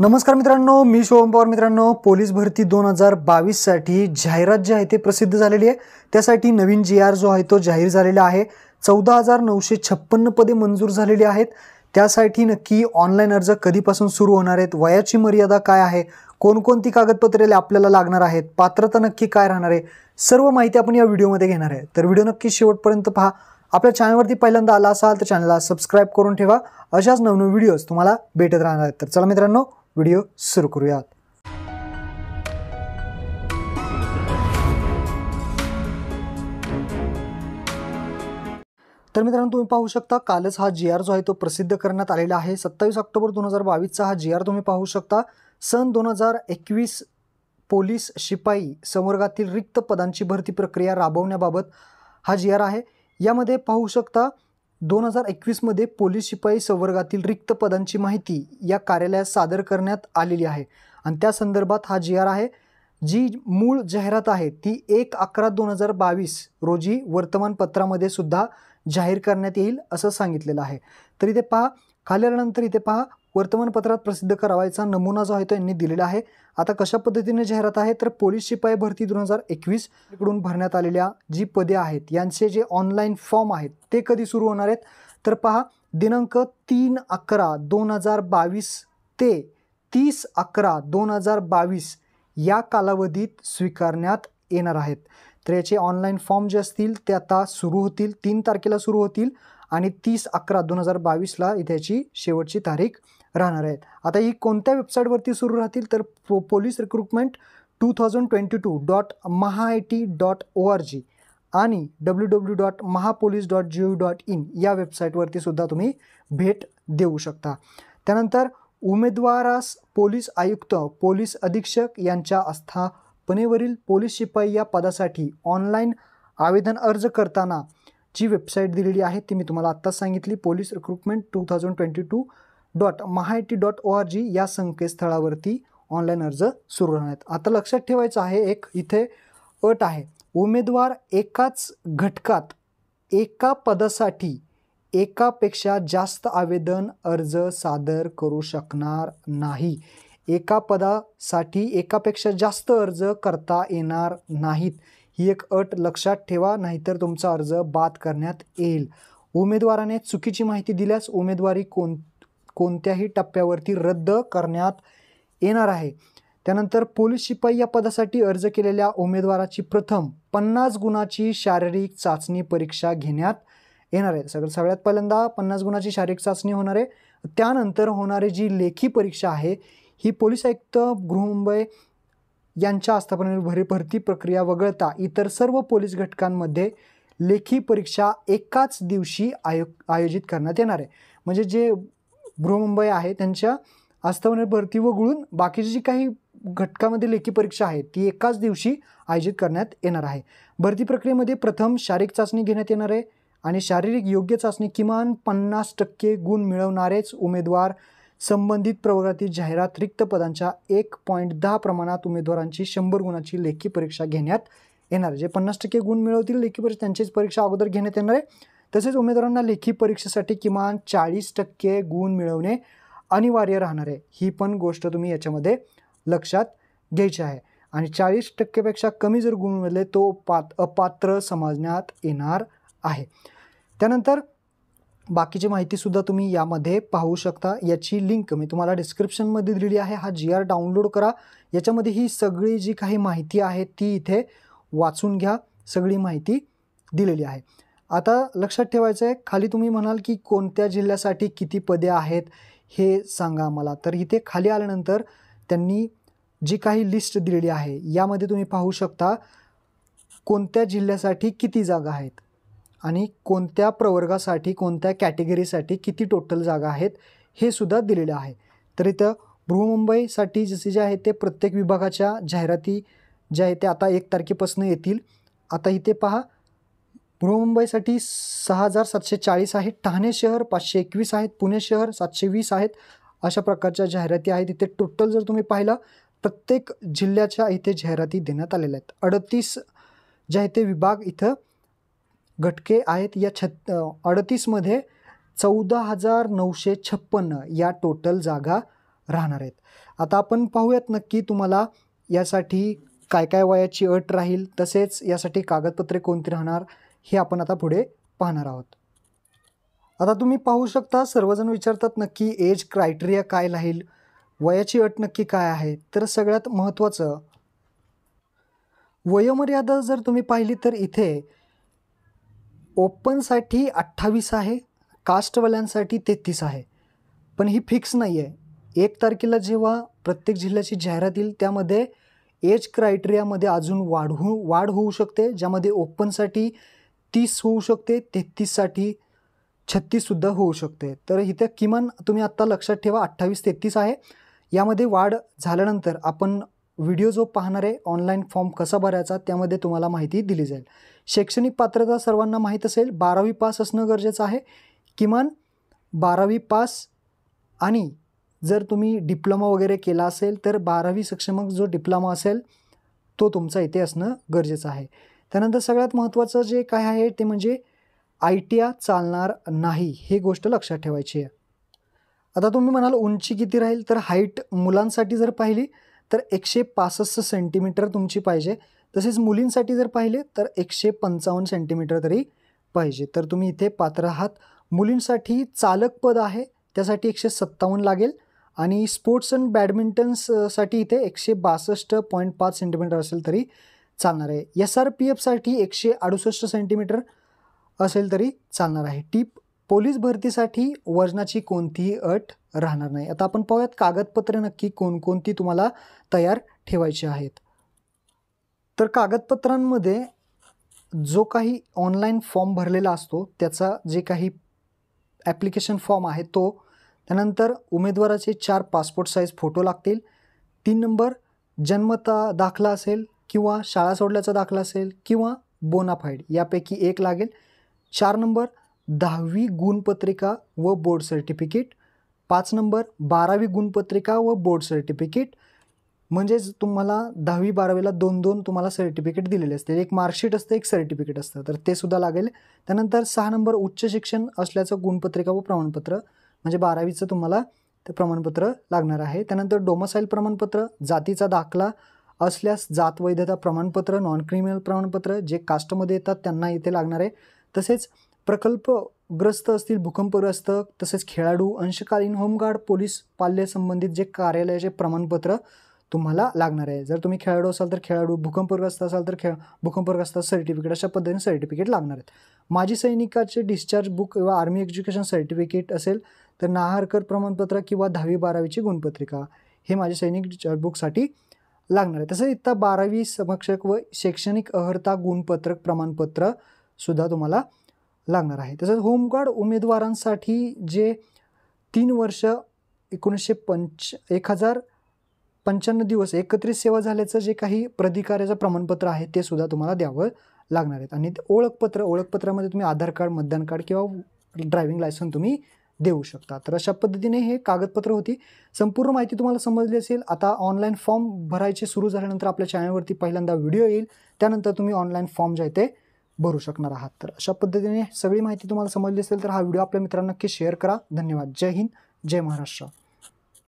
नमस्कार मित्रांनो मी शोभम पवार मित्रांनो पोलीस भरती दोन हजार बावीससाठी जाहिरात जी आहे ते प्रसिद्ध झालेली आहे त्यासाठी नवीन जी आर जो आहे तो जाहीर झालेला आहे चौदा हजार नऊशे छप्पन्न पदे मंजूर झालेली आहेत त्यासाठी नक्की ऑनलाईन अर्ज कधीपासून सुरू होणार आहेत वयाची मर्यादा काय आहे कोणकोणती कागदपत्रे आपल्याला लागणार आहेत पात्रता नक्की काय राहणार आहे सर्व माहिती आपण या व्हिडिओमध्ये घेणार आहे तर व्हिडिओ नक्की शेवटपर्यंत पहा आपल्या चॅनलवरती पहिल्यांदा आला असाल तर चॅनलला सबस्क्राईब करून ठेवा अशाच नवनवीन व्हिडिओज तुम्हाला भेटत राहणार आहेत तर चला मित्रांनो व्हिडिओ सुरू करूयात तर मित्रांनो तुम्ही पाहू शकता कालच हा जी आर जो आहे तो प्रसिद्ध करण्यात आलेला आहे सत्तावीस ऑक्टोबर दोन हजार बावीसचा हा जी आर तुम्ही पाहू शकता सन दोन हजार एकवीस पोलीस शिपाई संवर्गातील रिक्त पदांची भरती प्रक्रिया राबवण्याबाबत हा जी आर आहे यामध्ये पाहू शकता दोन हजार एकवीसमध्ये पोलीस शिपाई संवर्गातील रिक्त पदांची माहिती या कार्यालयात सादर करण्यात आलेली आहे आणि त्या संदर्भात हा जी आर आहे जी मूळ जाहिरात आहे ती एक अकरा दोन हजार बावीस रोजी वर्तमानपत्रामध्ये सुद्धा जाहीर करण्यात येईल असं सांगितलेलं आहे तर इथे पहा खाल्यानंतर इथे पहा वर्तमानपत्रात प्रसिद्ध करावायचा नमुना जो आहे तो यांनी दिलेला आहे आता कशा पद्धतीने जाहिरात आहे तर पोलीस शिपाई भरती दोन हजार एकवीसकडून भरण्यात आलेल्या जी पदे आहेत यांचे जे ऑनलाईन फॉर्म आहेत ते कधी सुरू होणार आहेत तर पहा दिनांक तीन अकरा दोन हजार बावीस ते तीस अकरा दोन हजार बावीस या कालावधीत स्वीकारण्यात येणार आहेत तर याचे ऑनलाईन फॉर्म जे असतील ते आता सुरू होतील तीन तारखेला सुरू होतील आणि तीस अकरा दोन हजार बावीसला त्याची शेवटची तारीख राहणार आहेत आता ही कोणत्या वेबसाईटवरती सुरू राहतील तर पो police recruitment two thousand twenty two dot Maha I T dot O R G आणि डब्ल्यू डब्ल्यू डॉट महापोलीस dot G O dot in या वेबसाईटवरतीसुद्धा सुद्धा तुम्ही भेट देऊ शकता त्यानंतर उमेदवारास पोलीस आयुक्त पोलीस अधीक्षक यांच्या आस्थापनेवरील पोलीस शिपाई या पदासाठी ऑनलाईन आवेदन अर्ज करताना जी वेबसाईट दिलेली आहे ती मी तुम्हाला आत्ताच सांगितली police recruitment two thousand twenty two dot T dot O R G या संकेतस्थळावरती ऑनलाईन अर्ज सुरू राहणार आहेत आता लक्षात ठेवायचं आहे एक इथे अट आहे उमेदवार एकाच घटकात एका पदासाठी एकापेक्षा जास्त आवेदन अर्ज सादर करू शकणार नाही एका पदासाठी एकापेक्षा जास्त अर्ज करता येणार नाहीत ही एक अट लक्षात ठेवा नाहीतर तुमचा अर्ज बाद करण्यात येईल उमेदवाराने चुकीची माहिती दिल्यास उमेदवारी कोण कोणत्याही टप्प्यावरती रद्द करण्यात येणार आहे त्यानंतर पोलीस शिपाई या पदासाठी अर्ज केलेल्या उमेदवाराची प्रथम पन्नास गुणाची शारीरिक चाचणी परीक्षा घेण्यात येणार आहे सगळं सगळ्यात पहिल्यांदा पन्नास गुणाची शारीरिक चाचणी होणार आहे त्यानंतर होणारी जी लेखी परीक्षा आहे ही पोलीस आयुक्त गृहमुंबई यांच्या आस्थापनेवर भरी भरती प्रक्रिया वगळता इतर सर्व पोलीस घटकांमध्ये लेखी परीक्षा एकाच दिवशी आयो आयोजित करण्यात येणार आहे म्हणजे जे बृहमुंबई आहे त्यांच्या आस्थापना भरती वगळून बाकीची जी काही घटकामध्ये लेखी परीक्षा आहे ती एकाच दिवशी आयोजित करण्यात येणार आहे भरती प्रक्रियेमध्ये प्रथम शारीरिक चाचणी घेण्यात येणार आहे आणि शारीरिक योग्य चाचणी किमान पन्नास टक्के गुण मिळवणारेच उमेदवार संबंधित प्रवर्गातील जाहिरात रिक्त पदांच्या एक पॉईंट दहा प्रमाणात उमेदवारांची शंभर गुणाची लेखी परीक्षा घेण्यात येणार जे पन्नास टक्के गुण मिळवतील लेखी परीक्षा त्यांचीच परीक्षा अगोदर घेण्यात येणार आहे तसेच उमेदवारांना लेखी परीक्षेसाठी किमान चाळीस टक्के गुण मिळवणे अनिवार्य राहणार आहे ही पण गोष्ट तुम्ही याच्यामध्ये लक्षात घ्यायची आहे आणि चाळीस टक्केपेक्षा कमी जर गुण मिळले तो पात अपात्र समजण्यात येणार आहे त्यानंतर बाकीची माहितीसुद्धा तुम्ही यामध्ये पाहू शकता याची लिंक मी तुम्हाला डिस्क्रिप्शनमध्ये दिलेली आहे हा जी आर डाउनलोड करा याच्यामध्ये ही सगळी जी काही माहिती आहे ती इथे वाचून घ्या सगळी माहिती दिलेली आहे आता लक्षात ठेवायचं आहे खाली तुम्ही म्हणाल की कोणत्या जिल्ह्यासाठी किती पदे आहेत हे सांगा मला तर इथे खाली आल्यानंतर त्यांनी जी काही लिस्ट दिलेली आहे यामध्ये तुम्ही पाहू शकता कोणत्या जिल्ह्यासाठी किती जागा आहेत आणि कोणत्या प्रवर्गासाठी कोणत्या कॅटेगरीसाठी किती टोटल जागा आहेत हे सुद्धा दिलेलं आहे तर इथं बृहमुंबईसाठी जसे जे आहे ते प्रत्येक विभागाच्या जाहिराती ज्या आहेत ते आता एक तारखेपासून येतील आता इथे पहा मुंबईसाठी सहा हजार सातशे चाळीस आहेत ठाणे शहर पाचशे एकवीस आहेत पुणे शहर सातशे वीस आहेत अशा प्रकारच्या जाहिराती आहेत इथे टोटल जर तुम्ही पाहिलं प्रत्येक जिल्ह्याच्या इथे जाहिराती देण्यात आलेल्या आहेत अडतीस ज्या इथे विभाग इथं घटके आहेत या छत अडतीसमध्ये चौदा हजार नऊशे छप्पन्न या टोटल जागा राहणार आहेत आता आपण पाहूयात नक्की तुम्हाला यासाठी काय काय वयाची अट राहील तसेच यासाठी कागदपत्रे कोणती राहणार हे आपण आता पुढे पाहणार आहोत आता तुम्ही पाहू शकता सर्वजण विचारतात नक्की एज क्रायटेरिया काय राहील वयाची अट नक्की काय आहे तर सगळ्यात महत्त्वाचं वयोमर्यादा जर तुम्ही पाहिली तर इथे ओपनसाठी अठ्ठावीस आहे कास्टवाल्यांसाठी तेहतीस आहे पण ही फिक्स नाही आहे एक तारखेला जेव्हा प्रत्येक जिल्ह्याची जाहिरात येईल त्यामध्ये एज क्रायटेरियामध्ये अजून वाढ वाढ होऊ शकते ज्यामध्ये ओपनसाठी तीस होऊ शकते तेहतीससाठी छत्तीससुद्धा होऊ शकते तर इथं किमान तुम्ही आत्ता लक्षात ठेवा अठ्ठावीस तेहतीस आहे यामध्ये वाढ झाल्यानंतर आपण व्हिडिओ जो पाहणार आहे ऑनलाईन फॉर्म कसा भरायचा त्यामध्ये तुम्हाला माहिती दिली जाईल शैक्षणिक पात्रता सर्वांना माहीत असेल बारावी पास असणं गरजेचं आहे किमान बारावी पास आणि जर तुम्ही डिप्लोमा वगैरे केला असेल तर बारावी सक्षमक जो डिप्लोमा असेल तो तुमचा इथे असणं गरजेचं आहे त्यानंतर सगळ्यात महत्त्वाचं जे काय आहे ते म्हणजे आय टी आ चालणार नाही हे गोष्ट लक्षात ठेवायची आहे आता तुम्ही म्हणाल उंची किती राहील तर हाईट मुलांसाठी जर पाहिली तर एकशे पासष्ट सेंटीमीटर तुमची पाहिजे तसेच मुलींसाठी जर पाहिले तर एकशे पंचावन्न सेंटीमीटर तरी पाहिजे तर तुम्ही इथे पात्र आहात मुलींसाठी चालक पद आहे त्यासाठी एकशे सत्तावन्न लागेल आणि स्पोर्ट्स अँड बॅडमिंटन्ससाठी इथे एकशे बासष्ट पॉईंट पाच सेंटीमीटर असेल तरी चालणार आहे एस आर पी एफसाठी एकशे अडुसष्ट सेंटीमीटर असेल तरी चालणार आहे टीप पोलीस भरतीसाठी वजनाची कोणतीही अट राहणार नाही आता आपण पाहूयात कागदपत्रे नक्की कोणकोणती तुम्हाला तयार ठेवायची आहेत तर कागदपत्रांमध्ये जो काही ऑनलाईन फॉर्म भरलेला असतो त्याचा जे काही ॲप्लिकेशन फॉर्म आहे तो त्यानंतर उमेदवाराचे चार पासपोर्ट साईज फोटो लागतील तीन नंबर जन्मता दाखला असेल किंवा शाळा सोडल्याचा दाखला असेल किंवा बोनाफाईड यापैकी एक लागेल चार नंबर दहावी गुणपत्रिका व बोर्ड सर्टिफिकेट पाच नंबर बारावी गुणपत्रिका व बोर्ड सर्टिफिकेट म्हणजेच तुम्हाला दहावी बारावीला दोन दोन तुम्हाला सर्टिफिकेट दिलेले असते एक मार्कशीट असतं एक सर्टिफिकेट असतं तर ते सुद्धा लागेल त्यानंतर सहा नंबर उच्च शिक्षण असल्याचं गुणपत्रिका व प्रमाणपत्र म्हणजे बारावीचं तुम्हाला ते प्रमाणपत्र लागणार आहे त्यानंतर डोमसाईल प्रमाणपत्र जातीचा दाखला असल्यास जात वैधता प्रमाणपत्र नॉन क्रिमिनल प्रमाणपत्र जे कास्टमध्ये येतात त्यांना इथे लागणार आहे तसेच प्रकल्पग्रस्त असतील भूकंपग्रस्त तसेच खेळाडू अंशकालीन होमगार्ड पोलीस पाल्यासंबंधित जे कार्यालयाचे प्रमाणपत्र तुम्हाला लागणार आहे जर तुम्ही खेळाडू असाल तर खेळाडू भूकंपग्रस्त असाल तर खेळ भूकंपग्रस्त सर्टिफिकेट अशा पद्धतीने सर्टिफिकेट लागणार आहेत माजी सैनिकाचे डिस्चार्ज बुक किंवा आर्मी एज्युकेशन सर्टिफिकेट असेल तर नाहरकर प्रमाणपत्र किंवा दहावी बारावीची गुणपत्रिका हे माझे सैनिक बुकसाठी लागणार आहे तसंच इत्ता बारावी समक्षक व शैक्षणिक अहर्ता गुणपत्रक प्रमाणपत्र सुद्धा तुम्हाला लागणार आहे तसंच होमगार्ड उमेदवारांसाठी जे तीन वर्ष एकोणीसशे पंच एक हजार पंच्याण्णव दिवस एकत्रित सेवा झाल्याचं जे काही प्रधिकाऱ्याचं प्रमाणपत्र आहे ते सुद्धा तुम्हाला द्यावं लागणार आहेत आणि ओळखपत्र ओळखपत्रामध्ये तुम्ही आधार कार्ड मतदान कार्ड किंवा ड्रायव्हिंग लायसन तुम्ही देऊ शकता तर अशा पद्धतीने हे कागदपत्र होती संपूर्ण माहिती तुम्हाला समजली असेल आता ऑनलाईन फॉर्म भरायचे सुरू झाल्यानंतर आपल्या चॅनलवरती पहिल्यांदा व्हिडिओ येईल त्यानंतर तुम्ही ऑनलाईन फॉर्म जे आहे ते भरू शकणार आहात तर अशा पद्धतीने सगळी माहिती तुम्हाला समजली असेल तर हा व्हिडिओ आपल्या मित्रांना नक्की शेअर करा धन्यवाद जय हिंद जय महाराष्ट्र